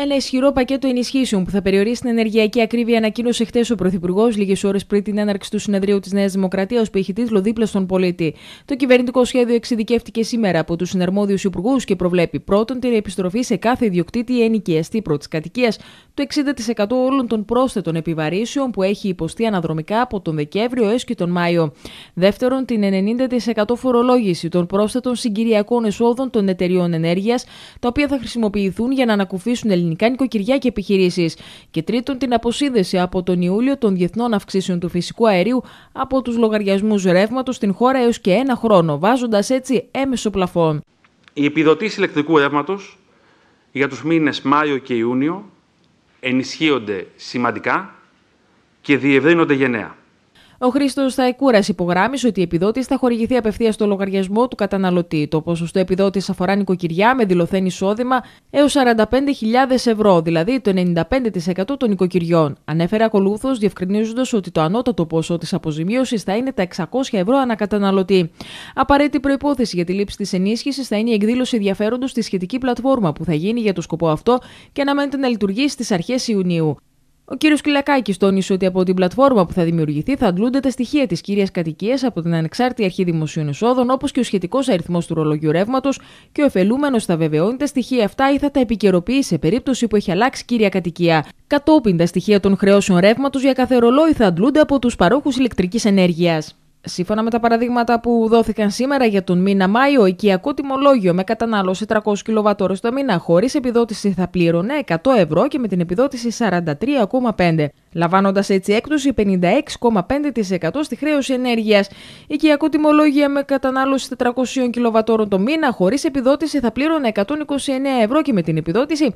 Ένα ισχυρό πακέτο ενισχύσεων που θα περιορίσει την ενεργειακή ακρίβεια ανακοίνωσε χθες ο Πρωθυπουργός, λίγες ώρες πριν την έναρξη του συνεδρίου της Νέας Δημοκρατίας, που έχει τίτλο Δίπλα στον πολίτη. Το κυβερνητικό σχέδιο εξειδικεύτηκε σήμερα από τους συναρμόδιους υπουργούς και προβλέπει πρώτον την επιστροφή σε κάθε ιδιοκτήτη ενοικιαστή πρώτης κατοικίας του 60% όλων των πρόσθετων επιβαρύσεων που έχει υποστεί αναδρομικά από τον Δεκέμβριο έως και τον Μάιο. Δεύτερον, την 90% φορολόγηση των πρόσθετων συγκυριακών εσόδων των εταιριών ενέργειας, τα οποία θα χρησιμοποιηθούν για να ανακουφίσουν ελληνικά ελληνικά νοικοκυριά και επιχειρήσεις. Και τρίτον, την αποσύνδεση από τον Ιούλιο των διεθνών αυξήσεων του φυσικού αερίου από τους λογαριασμούς ρεύματος στην χώρα έως και ένα χρόνο, βάζοντας έτσι έμεσο πλαφόν. Η επιδοτήσεις ηλεκτρικού ρεύματος για τους μήνες Μάιο και Ιούνιο ενισχύονται σημαντικά και διευρύνονται γενναία. Ο Χρήστος Θαϊκούρα υπογράμμισε ότι η επιδότηση θα χορηγηθεί απευθείας στο λογαριασμό του καταναλωτή. Το ποσοστό επιδότησης αφορά νοικοκυριά με δηλωθέν εισόδημα έως 45.000 ευρώ, δηλαδή το 95% των νοικοκυριών. Ανέφερε ακολούθως, διευκρινίζοντας ότι το ανώτατο ποσό της αποζημίωσης θα είναι τα 600 ευρώ ανακαταναλωτή. Απαραίτητη προπόθεση για τη λήψη της ενίσχυσης θα είναι η εκδήλωση ενδιαφέροντος στη σχετική πλατφόρμα που θα γίνει για το σκοπό αυτό και αναμένεται να λειτουργήσει στις αρχές Ιουνίου. Ο κ. Κυλακάκης τόνισε ότι από την πλατφόρμα που θα δημιουργηθεί θα αντλούνται τα στοιχεία της κυρία κατοικίας από την Ανεξάρτητη Αρχή Δημοσίων Εσόδων, όπως και ο σχετικός αριθμός του ρολογιού ρεύματος, και ο εφελούμενο θα βεβαιώνει τα στοιχεία αυτά ή θα τα επικαιροποιεί σε περίπτωση που έχει αλλάξει κύρια κατοικία. Κατόπιν, τα στοιχεία των χρεώσεων ρεύματος για κάθε ρολόι θα αντλούνται από τους παρόχους ηλεκτρικής ενέργειας. Σύμφωνα με τα παραδείγματα που δόθηκαν σήμερα για τον μήνα Μάιο, οικιακό τιμολόγιο με κατανάλωση 300 κιλοβατόρες το μήνα χωρίς επιδότηση θα πλήρωνε 100 ευρώ και με την επιδότηση 43,5 λαμβάνοντας έτσι έκπτωση 56,5% στη χρέωση ενέργειας. Οικιακό τιμολόγια με κατανάλωση 400 κιλοβατόρων το μήνα, χωρίς επιδότηση θα πλήρωνε 129 ευρώ και με την επιδότηση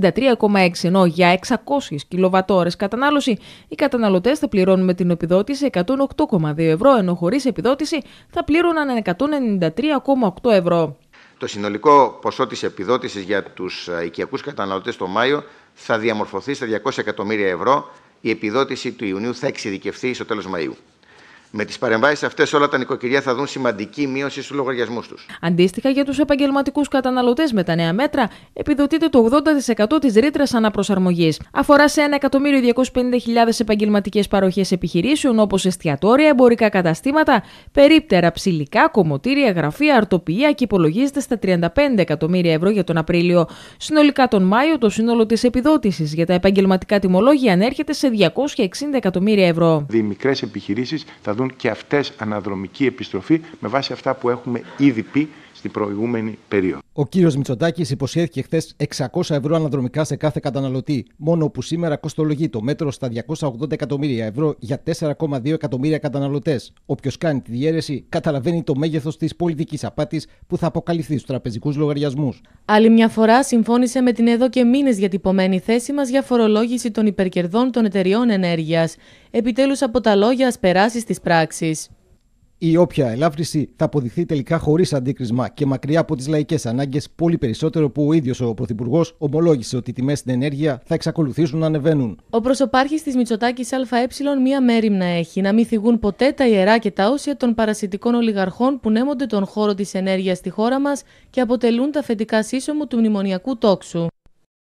63,6 ενώ για 600 κιλοβατόρες κατανάλωση οι καταναλωτές θα πληρώνουν με την επιδότηση 108,2 ευρώ ενώ χωρίς επιδότηση θα πλήρωναν 193,8 ευρώ. Το συνολικό ποσό της επιδότησης για τους ε, οικιακούς καταναλωτές το Μάιο θα διαμορφωθεί στα 200 εκατομμύρια ευρώ η επιδότηση του Ιουνίου θα εξειδικευθεί στο τέλος Μαΐου. Με τις παρεμβάσεις αυτές, όλα τα νοικοκυριά θα δουν σημαντική μείωση στους λογαριασμούς τους. Αντίστοιχα, για τους επαγγελματικούς καταναλωτές με τα νέα μέτρα, επιδοτείται το 80% της ρήτρας αναπροσαρμογής. Αφορά σε 1.250.000 επαγγελματικές παροχές επιχειρήσεων όπως εστιατόρια, εμπορικά καταστήματα, περίπτερα, ψηλικά, κομμωτήρια, γραφεία, αρτοπία και υπολογίζεται στα 35 εκατομμύρια ευρώ για τον Απρίλιο. Συνολικά τον Μάιο, το σύνολο της επιδότησης για τα επαγγελματικά τιμολόγια ανέρχεται σε 260 εκατομμύρια ευρώ. Οι μικρές επιχειρήσεις θα και αυτές αναδρομική επιστροφή με βάση αυτά που έχουμε ήδη πει στην προηγούμενη περίοδο. Ο κύριος Μητσοτάκης υποσχέθηκε χθες 600 ευρώ αναδρομικά σε κάθε καταναλωτή, μόνο που σήμερα κοστολογεί το μέτρο στα 280 εκατομμύρια ευρώ για 4,2 εκατομμύρια καταναλωτές. Όποιος κάνει τη διαίρεση καταλαβαίνει το μέγεθος της πολιτικής απάτης που θα αποκαλυφθεί στους τραπεζικούς λογαριασμούς. Άλλη μια φορά συμφώνησε με την εδώ και μήνες διατυπωμένη θέση μας για φορολόγηση των υπερκερδών των εταιριών ενέργειας. Επιτέλους από τα λόγια ας περάσει στις πράξεις. Η όποια ελάφρυνση θα αποδειχθεί τελικά χωρίς αντίκρισμα και μακριά από τις λαϊκές ανάγκες, πολύ περισσότερο που ο ίδιος ο Πρωθυπουργός ομολόγησε ότι οι τιμές στην ενέργεια θα εξακολουθήσουν να ανεβαίνουν. Ο προσωπάρχης της Μητσοτάκης ΑΕ μία μέρημνα έχει να μην θυγούν ποτέ τα ιερά και τα όσια των παρασιτικών ολιγαρχών που νέμονται τον χώρο της ενέργειας στη χώρα μας και αποτελούν τα φετικά σύσσωμου του μνημονιακού τόξου.